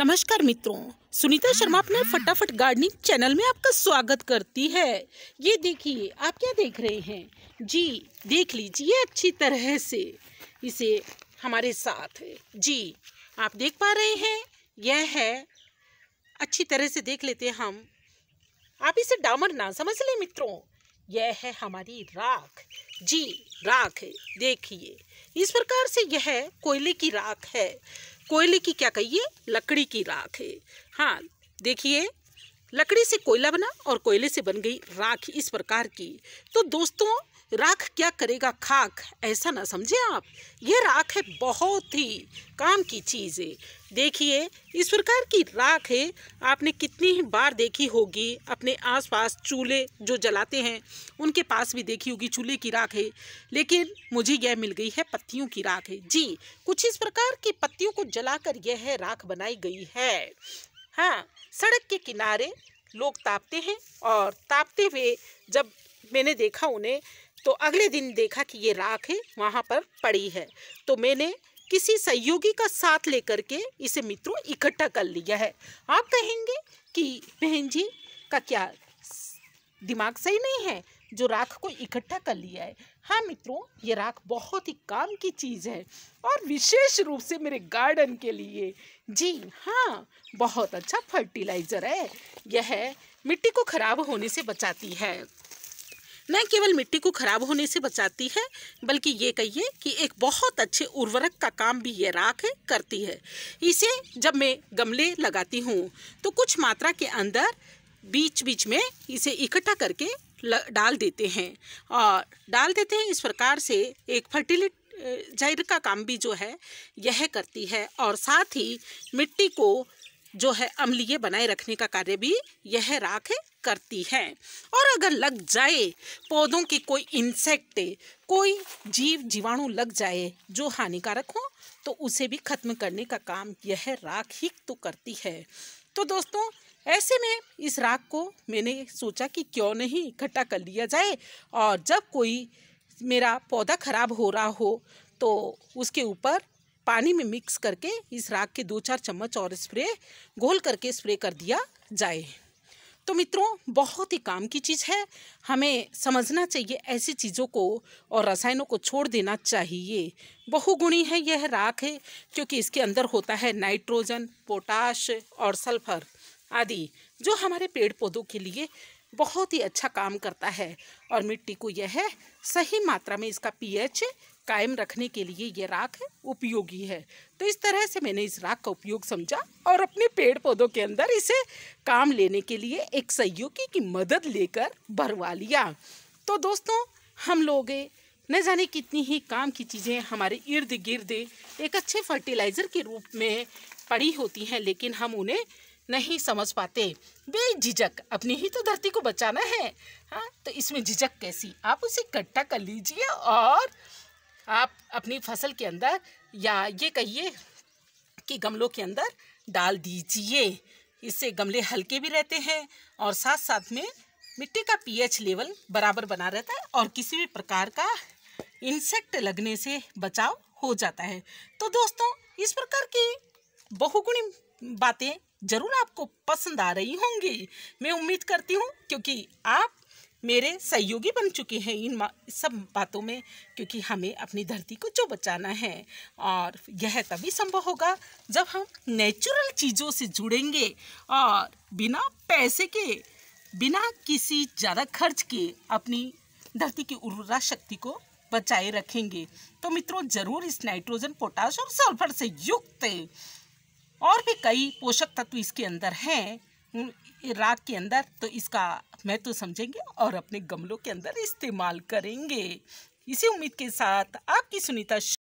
नमस्कार मित्रों सुनीता शर्मा अपने फटाफट गार्डनिंग चैनल में आपका स्वागत करती है ये देखिए आप क्या देख रहे हैं जी देख लीजिए अच्छी तरह से इसे हमारे साथ जी आप देख पा रहे हैं यह है अच्छी तरह से देख लेते हैं हम आप इसे डामर ना समझ लें मित्रों यह है हमारी राख जी राख देखिए इस प्रकार से यह कोयले की राख है कोयले की क्या कहिए लकड़ी की राख है हाँ देखिए लकड़ी से कोयला बना और कोयले से बन गई राख इस प्रकार की तो दोस्तों राख क्या करेगा खाक ऐसा ना समझे आप ये राख है बहुत ही काम की चीज़ है देखिए इस प्रकार की राख है आपने कितनी ही बार देखी होगी अपने आसपास चूल्हे जो जलाते हैं उनके पास भी देखी होगी चूल्हे की राख है लेकिन मुझे यह मिल गई है पत्तियों की राख है जी कुछ इस प्रकार की पत्तियों को जलाकर यह राख बनाई गई है हाँ सड़क के किनारे लोग तापते हैं और तापते हुए जब मैंने देखा उन्हें तो अगले दिन देखा कि ये राख वहाँ पर पड़ी है तो मैंने किसी सहयोगी का साथ लेकर के इसे मित्रों इकट्ठा कर लिया है आप कहेंगे कि बहन जी का क्या दिमाग सही नहीं है जो राख को इकट्ठा कर लिया है हाँ मित्रों ये राख बहुत ही काम की चीज़ है और विशेष रूप से मेरे गार्डन के लिए जी हाँ बहुत अच्छा फर्टिलाइज़र है यह मिट्टी को ख़राब होने से बचाती है न केवल मिट्टी को खराब होने से बचाती है बल्कि ये कहिए कि एक बहुत अच्छे उर्वरक का काम भी ये राख करती है इसे जब मैं गमले लगाती हूँ तो कुछ मात्रा के अंदर बीच बीच में इसे इकट्ठा करके डाल देते हैं और डाल देते हैं इस प्रकार से एक फर्टिलिटी जाहिर का काम भी जो है यह करती है और साथ ही मिट्टी को जो है अम्लीय बनाए रखने का कार्य भी यह राख करती है और अगर लग जाए पौधों के कोई इंसेक्ट कोई जीव जीवाणु लग जाए जो हानिकारक हो तो उसे भी खत्म करने का काम यह राख ही तो करती है तो दोस्तों ऐसे में इस राख को मैंने सोचा कि क्यों नहीं इकट्ठा कर लिया जाए और जब कोई मेरा पौधा खराब हो रहा हो तो उसके ऊपर पानी में मिक्स करके इस राख के दो चार चम्मच और स्प्रे घोल करके स्प्रे कर दिया जाए तो मित्रों बहुत ही काम की चीज़ है हमें समझना चाहिए ऐसी चीज़ों को और रसायनों को छोड़ देना चाहिए बहुगुणी है यह राख है क्योंकि इसके अंदर होता है नाइट्रोजन पोटाश और सल्फर आदि जो हमारे पेड़ पौधों के लिए बहुत ही अच्छा काम करता है और मिट्टी को यह सही मात्रा में इसका पीएच कायम रखने के लिए ये राख उपयोगी है तो इस तरह से मैंने इस राख का उपयोग समझा और अपने पेड़ पौधों के अंदर इसे काम लेने के लिए एक सहयोगी की मदद लेकर भरवा लिया तो दोस्तों हम लोग न जाने कितनी ही काम की चीज़ें हमारे इर्द गिर्द एक अच्छे फर्टिलाइज़र के रूप में पड़ी होती हैं लेकिन हम उन्हें नहीं समझ पाते बेझिझक अपनी ही तो धरती को बचाना है हाँ तो इसमें झिझक कैसी आप उसे इकट्ठा कर लीजिए और आप अपनी फसल के अंदर या ये कहिए कि गमलों के अंदर डाल दीजिए इससे गमले हल्के भी रहते हैं और साथ साथ में मिट्टी का पीएच लेवल बराबर बना रहता है और किसी भी प्रकार का इंसेक्ट लगने से बचाव हो जाता है तो दोस्तों इस प्रकार की बहुगुणी बातें ज़रूर आपको पसंद आ रही होंगी मैं उम्मीद करती हूँ क्योंकि आप मेरे सहयोगी बन चुके हैं इन सब बातों में क्योंकि हमें अपनी धरती को जो बचाना है और यह तभी संभव होगा जब हम नेचुरल चीज़ों से जुड़ेंगे और बिना पैसे के बिना किसी ज़्यादा खर्च के अपनी धरती की उर्वरा शक्ति को बचाए रखेंगे तो मित्रों ज़रूर इस नाइट्रोजन पोटाश और सल्फर से युक्त और भी कई पोषक तत्व इसके अंदर हैं राग के अंदर तो इसका महत्व तो समझेंगे और अपने गमलों के अंदर इस्तेमाल करेंगे इसी उम्मीद के साथ आपकी सुनीता